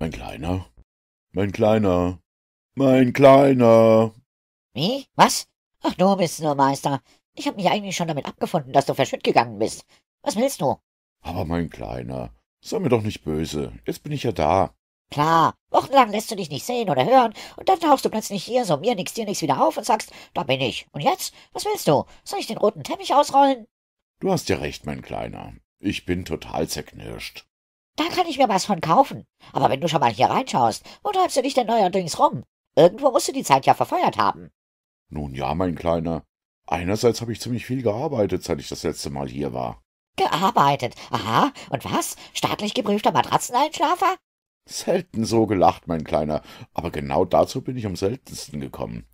Mein Kleiner? Mein Kleiner? Mein Kleiner? Wie? Was? Ach, du bist nur Meister. Ich hab mich eigentlich schon damit abgefunden, dass du verschütt gegangen bist. Was willst du? Aber mein Kleiner, sei mir doch nicht böse. Jetzt bin ich ja da. Klar, wochenlang lässt du dich nicht sehen oder hören und dann tauchst du plötzlich hier so mir nix dir nix wieder auf und sagst, da bin ich. Und jetzt? Was willst du? Soll ich den roten Teppich ausrollen? Du hast ja recht, mein Kleiner. Ich bin total zerknirscht. Da kann ich mir was von kaufen. Aber wenn du schon mal hier reinschaust, wo treibst du dich denn neuerdings rum? Irgendwo musst du die Zeit ja verfeuert haben. Nun ja, mein Kleiner. Einerseits habe ich ziemlich viel gearbeitet, seit ich das letzte Mal hier war. Gearbeitet? Aha. Und was? Staatlich geprüfter Matratzeneinschlafer? Selten so gelacht, mein Kleiner, aber genau dazu bin ich am seltensten gekommen.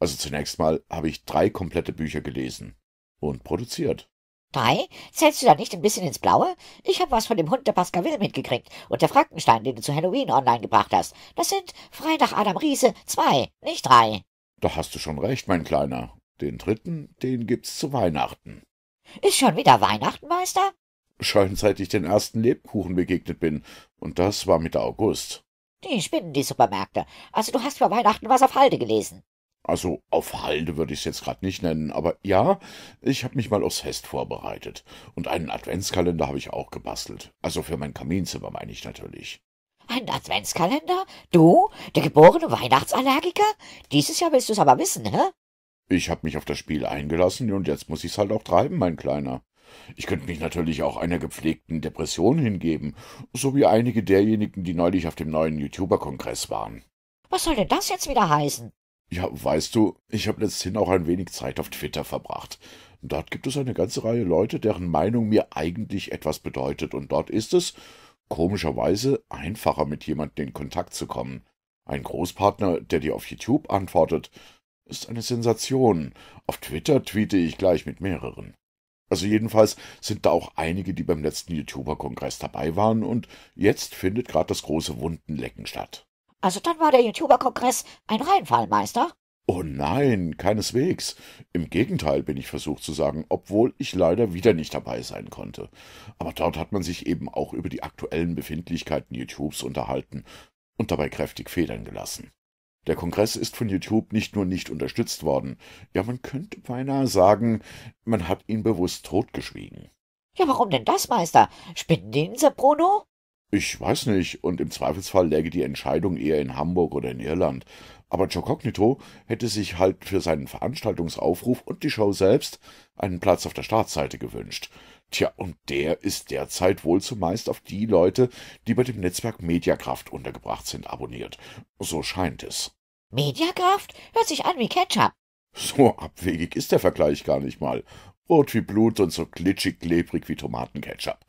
Also zunächst mal habe ich drei komplette Bücher gelesen und produziert. Drei? Zählst du da nicht ein bisschen ins Blaue? Ich habe was von dem Hund der Pascaville mitgekriegt und der Frankenstein, den du zu Halloween online gebracht hast. Das sind, Freitag Adam Riese, zwei, nicht drei. Da hast du schon recht, mein Kleiner. Den dritten, den gibt's zu Weihnachten. Ist schon wieder Weihnachten, Meister? schon seit ich den ersten Lebkuchen begegnet bin. Und das war Mitte August. Die spinnen die Supermärkte. Also du hast vor Weihnachten was auf Halde gelesen. Also auf Halde würde ich es jetzt gerade nicht nennen, aber ja, ich habe mich mal aufs Fest vorbereitet. Und einen Adventskalender habe ich auch gebastelt. Also für mein Kaminzimmer meine ich natürlich. Ein Adventskalender? Du, der geborene Weihnachtsallergiker? Dieses Jahr willst du es aber wissen, hä? Ich habe mich auf das Spiel eingelassen und jetzt muss ich's halt auch treiben, mein Kleiner. Ich könnte mich natürlich auch einer gepflegten Depression hingeben, so wie einige derjenigen, die neulich auf dem neuen YouTuber-Kongress waren. Was soll denn das jetzt wieder heißen? Ja, weißt du, ich habe letzthin auch ein wenig Zeit auf Twitter verbracht. Dort gibt es eine ganze Reihe Leute, deren Meinung mir eigentlich etwas bedeutet, und dort ist es, komischerweise, einfacher mit jemandem in Kontakt zu kommen. Ein Großpartner, der dir auf YouTube antwortet, ist eine Sensation. Auf Twitter tweete ich gleich mit mehreren. Also jedenfalls sind da auch einige, die beim letzten YouTuber-Kongress dabei waren und jetzt findet gerade das große Wundenlecken statt. Also dann war der YouTuber-Kongress ein Reinfallmeister? Oh nein, keineswegs. Im Gegenteil bin ich versucht zu sagen, obwohl ich leider wieder nicht dabei sein konnte. Aber dort hat man sich eben auch über die aktuellen Befindlichkeiten YouTubes unterhalten und dabei kräftig federn gelassen. Der Kongress ist von YouTube nicht nur nicht unterstützt worden, ja man könnte beinahe sagen, man hat ihn bewusst totgeschwiegen. Ja, warum denn das, Meister? Spinnen die Insel, Bruno? Ich weiß nicht, und im Zweifelsfall läge die Entscheidung eher in Hamburg oder in Irland. Aber Joe hätte sich halt für seinen Veranstaltungsaufruf und die Show selbst einen Platz auf der Startseite gewünscht. Tja, und der ist derzeit wohl zumeist auf die Leute, die bei dem Netzwerk Mediakraft untergebracht sind, abonniert. So scheint es. Mediakraft? Hört sich an wie Ketchup. So abwegig ist der Vergleich gar nicht mal. Rot wie Blut und so glitschig klebrig wie Tomatenketchup.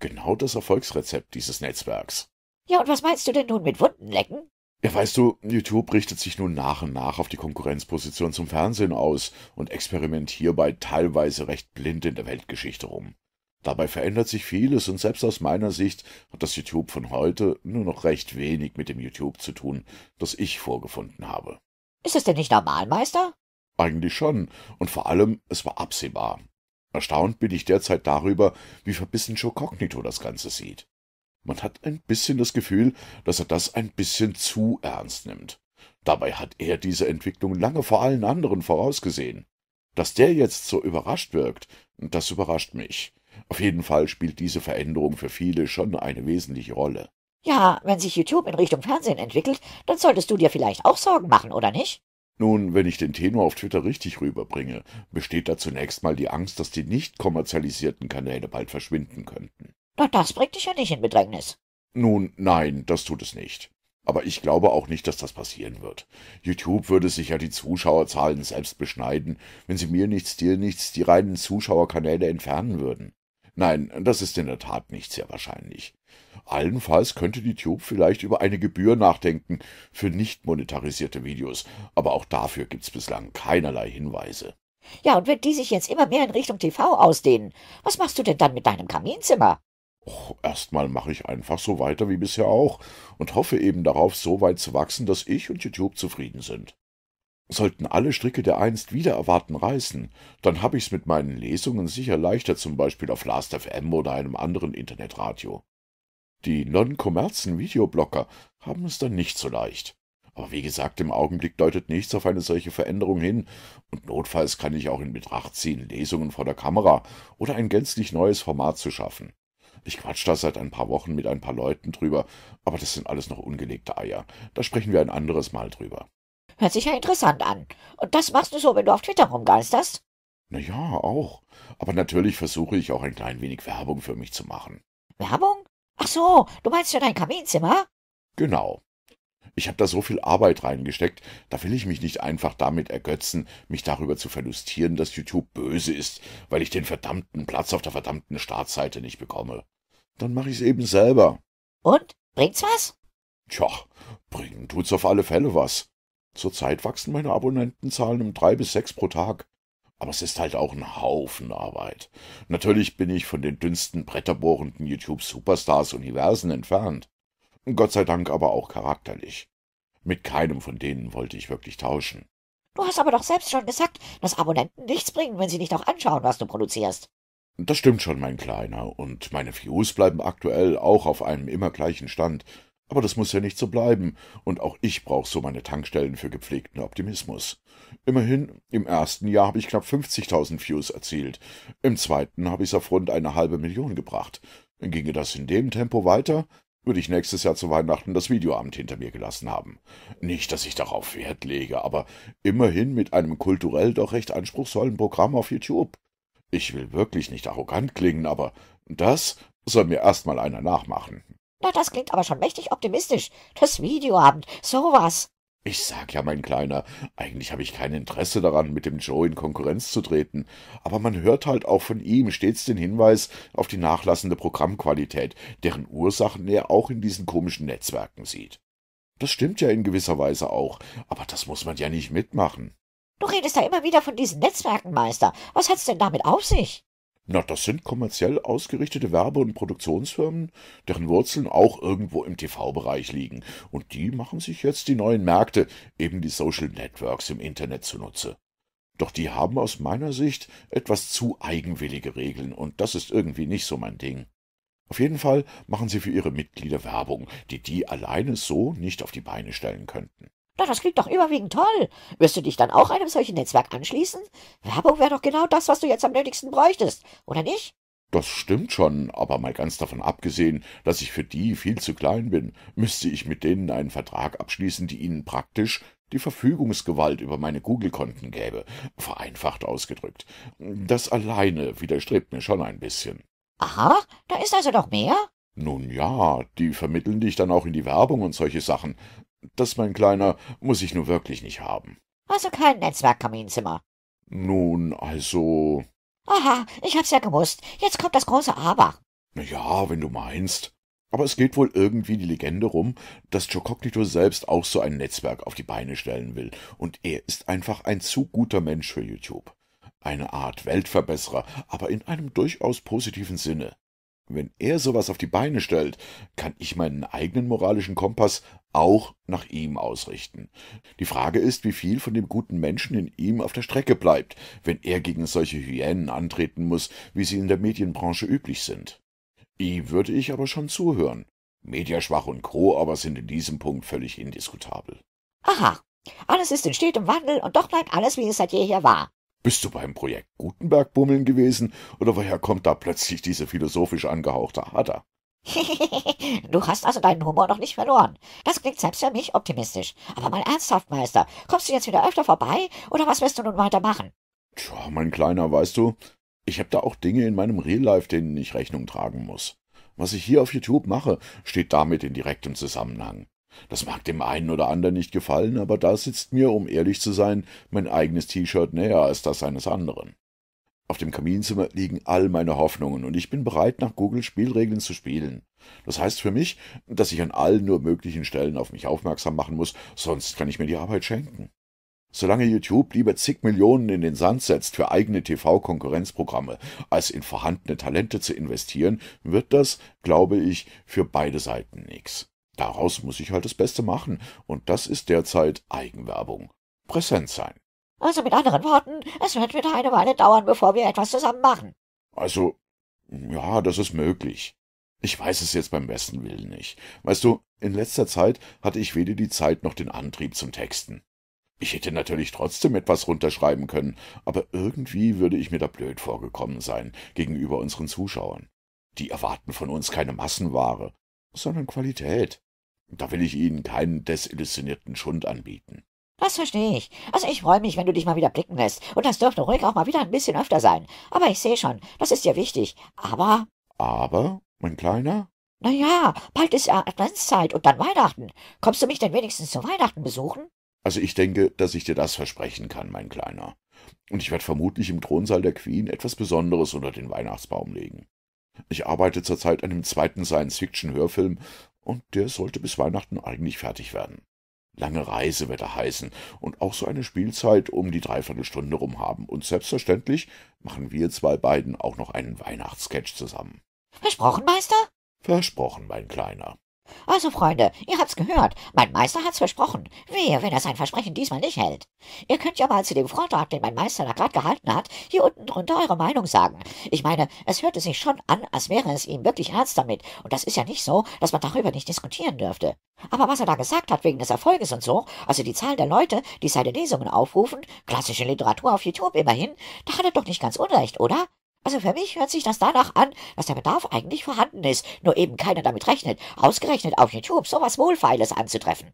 Genau das Erfolgsrezept dieses Netzwerks. Ja, und was meinst du denn nun mit Wunden lecken? Ja, weißt du, YouTube richtet sich nun nach und nach auf die Konkurrenzposition zum Fernsehen aus und experimentiert hierbei teilweise recht blind in der Weltgeschichte rum. Dabei verändert sich vieles und selbst aus meiner Sicht hat das YouTube von heute nur noch recht wenig mit dem YouTube zu tun, das ich vorgefunden habe. Ist es denn nicht normal, Meister? Eigentlich schon, und vor allem, es war absehbar. Erstaunt bin ich derzeit darüber, wie verbissen Joe Cognito das Ganze sieht. Man hat ein bisschen das Gefühl, dass er das ein bisschen zu ernst nimmt. Dabei hat er diese Entwicklung lange vor allen anderen vorausgesehen. Dass der jetzt so überrascht wirkt, das überrascht mich. Auf jeden Fall spielt diese Veränderung für viele schon eine wesentliche Rolle. Ja, wenn sich YouTube in Richtung Fernsehen entwickelt, dann solltest du dir vielleicht auch Sorgen machen, oder nicht? Nun, wenn ich den Tenor auf Twitter richtig rüberbringe, besteht da zunächst mal die Angst, dass die nicht kommerzialisierten Kanäle bald verschwinden könnten. Doch das bringt dich ja nicht in Bedrängnis. Nun, nein, das tut es nicht. Aber ich glaube auch nicht, dass das passieren wird. YouTube würde sich ja die Zuschauerzahlen selbst beschneiden, wenn sie mir nichts, dir nichts, die reinen Zuschauerkanäle entfernen würden. Nein, das ist in der Tat nicht sehr wahrscheinlich. Allenfalls könnte YouTube vielleicht über eine Gebühr nachdenken für nicht monetarisierte Videos, aber auch dafür gibt es bislang keinerlei Hinweise. Ja, und wenn die sich jetzt immer mehr in Richtung TV ausdehnen, was machst du denn dann mit deinem Kaminzimmer? Och, erstmal mache ich einfach so weiter wie bisher auch und hoffe eben darauf, so weit zu wachsen, dass ich und YouTube zufrieden sind. Sollten alle Stricke der einst wieder erwarten reißen, dann habe ich's mit meinen Lesungen sicher leichter, zum Beispiel auf Last.fm oder einem anderen Internetradio. Die non-kommerzen videoblocker haben es dann nicht so leicht. Aber wie gesagt, im Augenblick deutet nichts auf eine solche Veränderung hin, und notfalls kann ich auch in Betracht ziehen, Lesungen vor der Kamera oder ein gänzlich neues Format zu schaffen. Ich quatsch da seit ein paar Wochen mit ein paar Leuten drüber, aber das sind alles noch ungelegte Eier. Da sprechen wir ein anderes Mal drüber. Hört sich ja interessant an. Und das machst du so, wenn du auf Twitter rumgeisterst? Na ja, auch. Aber natürlich versuche ich auch ein klein wenig Werbung für mich zu machen. Werbung? Ach so, du meinst für dein Kaminzimmer? Genau. Ich habe da so viel Arbeit reingesteckt, da will ich mich nicht einfach damit ergötzen, mich darüber zu verlustieren, dass YouTube böse ist, weil ich den verdammten Platz auf der verdammten Startseite nicht bekomme. Dann mache ich's eben selber. Und? Bringt's was? Tja, bringen tut's auf alle Fälle was. Zurzeit wachsen meine Abonnentenzahlen um drei bis sechs pro Tag. Aber es ist halt auch ein Haufen Arbeit. Natürlich bin ich von den dünnsten Bretterbohrenden YouTube-Superstars-Universen entfernt. Gott sei Dank aber auch charakterlich. Mit keinem von denen wollte ich wirklich tauschen. Du hast aber doch selbst schon gesagt, dass Abonnenten nichts bringen, wenn sie nicht auch anschauen, was du produzierst. Das stimmt schon, mein Kleiner, und meine Views bleiben aktuell auch auf einem immer gleichen Stand. Aber das muss ja nicht so bleiben, und auch ich brauche so meine Tankstellen für gepflegten Optimismus. Immerhin, im ersten Jahr habe ich knapp 50.000 Views erzielt, im zweiten habe ich es auf rund eine halbe Million gebracht. Ginge das in dem Tempo weiter, würde ich nächstes Jahr zu Weihnachten das Videoamt hinter mir gelassen haben. Nicht, dass ich darauf Wert lege, aber immerhin mit einem kulturell doch recht anspruchsvollen Programm auf YouTube. Ich will wirklich nicht arrogant klingen, aber das soll mir erst mal einer nachmachen. Na, das klingt aber schon mächtig optimistisch. Das Videoabend, sowas. Ich sag ja, mein Kleiner, eigentlich habe ich kein Interesse daran, mit dem Joe in Konkurrenz zu treten, aber man hört halt auch von ihm stets den Hinweis auf die nachlassende Programmqualität, deren Ursachen er auch in diesen komischen Netzwerken sieht. Das stimmt ja in gewisser Weise auch, aber das muss man ja nicht mitmachen. Du redest ja immer wieder von diesen Netzwerken, Meister. Was hat's denn damit auf sich? Na, das sind kommerziell ausgerichtete Werbe- und Produktionsfirmen, deren Wurzeln auch irgendwo im TV-Bereich liegen. Und die machen sich jetzt die neuen Märkte, eben die Social Networks im Internet zunutze. Doch die haben aus meiner Sicht etwas zu eigenwillige Regeln und das ist irgendwie nicht so mein Ding. Auf jeden Fall machen sie für ihre Mitglieder Werbung, die die alleine so nicht auf die Beine stellen könnten. Na, das klingt doch überwiegend toll. Wirst du dich dann auch einem solchen Netzwerk anschließen? Werbung wäre doch genau das, was du jetzt am nötigsten bräuchtest, oder nicht? Das stimmt schon, aber mal ganz davon abgesehen, dass ich für die viel zu klein bin, müsste ich mit denen einen Vertrag abschließen, die ihnen praktisch die Verfügungsgewalt über meine Google-Konten gäbe, vereinfacht ausgedrückt. Das alleine widerstrebt mir schon ein bisschen. Aha, da ist also noch mehr? Nun ja, die vermitteln dich dann auch in die Werbung und solche Sachen. Das, mein Kleiner, muss ich nur wirklich nicht haben. Also kein Netzwerkkaminzimmer. Nun, also. Aha, ich hab's ja gewusst. Jetzt kommt das große Aber. Na ja, wenn du meinst. Aber es geht wohl irgendwie die Legende rum, dass Chocognito selbst auch so ein Netzwerk auf die Beine stellen will. Und er ist einfach ein zu guter Mensch für YouTube. Eine Art Weltverbesserer, aber in einem durchaus positiven Sinne. Wenn er sowas auf die Beine stellt, kann ich meinen eigenen moralischen Kompass auch nach ihm ausrichten. Die Frage ist, wie viel von dem guten Menschen in ihm auf der Strecke bleibt, wenn er gegen solche Hyänen antreten muss, wie sie in der Medienbranche üblich sind. Ihm würde ich aber schon zuhören. Mediaschwach und Gro aber sind in diesem Punkt völlig indiskutabel. Aha, alles ist in stetem Wandel und doch bleibt alles, wie es seit jeher war. Bist du beim Projekt Gutenberg bummeln gewesen oder woher kommt da plötzlich diese philosophisch angehauchte Hader? du hast also deinen Humor noch nicht verloren. Das klingt selbst für mich optimistisch. Aber mal ernsthaft, Meister, kommst du jetzt wieder öfter vorbei oder was wirst du nun weitermachen? Tja, mein Kleiner, weißt du, ich habe da auch Dinge in meinem Real Life, denen ich Rechnung tragen muss. Was ich hier auf YouTube mache, steht damit in direktem Zusammenhang. Das mag dem einen oder anderen nicht gefallen, aber da sitzt mir, um ehrlich zu sein, mein eigenes T-Shirt näher als das eines anderen. Auf dem Kaminzimmer liegen all meine Hoffnungen und ich bin bereit, nach Google Spielregeln zu spielen. Das heißt für mich, dass ich an allen nur möglichen Stellen auf mich aufmerksam machen muss, sonst kann ich mir die Arbeit schenken. Solange YouTube lieber zig Millionen in den Sand setzt für eigene TV-Konkurrenzprogramme, als in vorhandene Talente zu investieren, wird das, glaube ich, für beide Seiten nichts. Daraus muss ich halt das Beste machen, und das ist derzeit Eigenwerbung. Präsent sein. Also mit anderen Worten, es wird wieder eine Weile dauern, bevor wir etwas zusammen machen. Also, ja, das ist möglich. Ich weiß es jetzt beim besten Willen nicht. Weißt du, in letzter Zeit hatte ich weder die Zeit noch den Antrieb zum Texten. Ich hätte natürlich trotzdem etwas runterschreiben können, aber irgendwie würde ich mir da blöd vorgekommen sein gegenüber unseren Zuschauern. Die erwarten von uns keine Massenware, sondern Qualität. Da will ich Ihnen keinen desillusionierten Schund anbieten. Das verstehe ich. Also ich freue mich, wenn du dich mal wieder blicken lässt. Und das dürfte ruhig auch mal wieder ein bisschen öfter sein. Aber ich sehe schon, das ist dir wichtig. Aber... Aber, mein Kleiner? Na ja, bald ist ja Adventszeit und dann Weihnachten. Kommst du mich denn wenigstens zu Weihnachten besuchen? Also ich denke, dass ich dir das versprechen kann, mein Kleiner. Und ich werde vermutlich im Thronsaal der Queen etwas Besonderes unter den Weihnachtsbaum legen. Ich arbeite zurzeit an dem zweiten Science-Fiction-Hörfilm und der sollte bis Weihnachten eigentlich fertig werden. Lange Reise wird er heißen und auch so eine Spielzeit um die Dreiviertelstunde rum haben. Und selbstverständlich machen wir zwei beiden auch noch einen Weihnachtssketch zusammen. Versprochen, Meister? Versprochen, mein Kleiner. Also, Freunde, ihr habt's gehört. Mein Meister hat's versprochen. Wehe, wenn er sein Versprechen diesmal nicht hält. Ihr könnt ja mal zu dem Vortrag, den mein Meister da gerade gehalten hat, hier unten drunter eure Meinung sagen. Ich meine, es hörte sich schon an, als wäre es ihm wirklich ernst damit. Und das ist ja nicht so, dass man darüber nicht diskutieren dürfte. Aber was er da gesagt hat wegen des Erfolges und so, also die Zahl der Leute, die seine Lesungen aufrufen, klassische Literatur auf YouTube immerhin, da hat er doch nicht ganz unrecht, oder? Also für mich hört sich das danach an, dass der Bedarf eigentlich vorhanden ist, nur eben keiner damit rechnet, ausgerechnet auf YouTube sowas Wohlfeiles anzutreffen.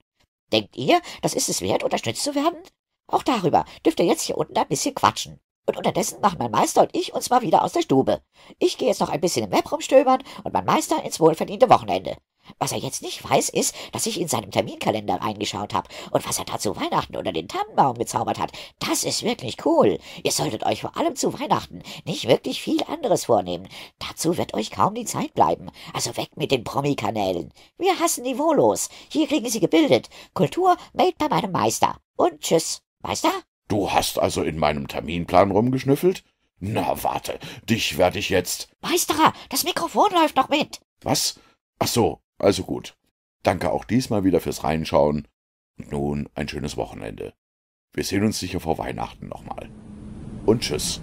Denkt ihr, das ist es wert, unterstützt zu werden? Auch darüber dürft ihr jetzt hier unten ein bisschen quatschen. Und unterdessen machen mein Meister und ich uns mal wieder aus der Stube. Ich gehe jetzt noch ein bisschen im Web rumstöbern und mein Meister ins wohlverdiente Wochenende. Was er jetzt nicht weiß, ist, dass ich in seinem Terminkalender reingeschaut habe und was er da zu Weihnachten unter den Tannenbaum gezaubert hat. Das ist wirklich cool. Ihr solltet euch vor allem zu Weihnachten nicht wirklich viel anderes vornehmen. Dazu wird euch kaum die Zeit bleiben. Also weg mit den Promi-Kanälen. Wir hassen niveaulos. Hier kriegen Sie gebildet. Kultur made bei meinem Meister. Und tschüss. Meister? Du hast also in meinem Terminplan rumgeschnüffelt? Na, warte, dich werde ich jetzt. Meisterer, das Mikrofon läuft noch mit. Was? Ach so, also gut, danke auch diesmal wieder fürs Reinschauen und nun ein schönes Wochenende. Wir sehen uns sicher vor Weihnachten nochmal. Und tschüss.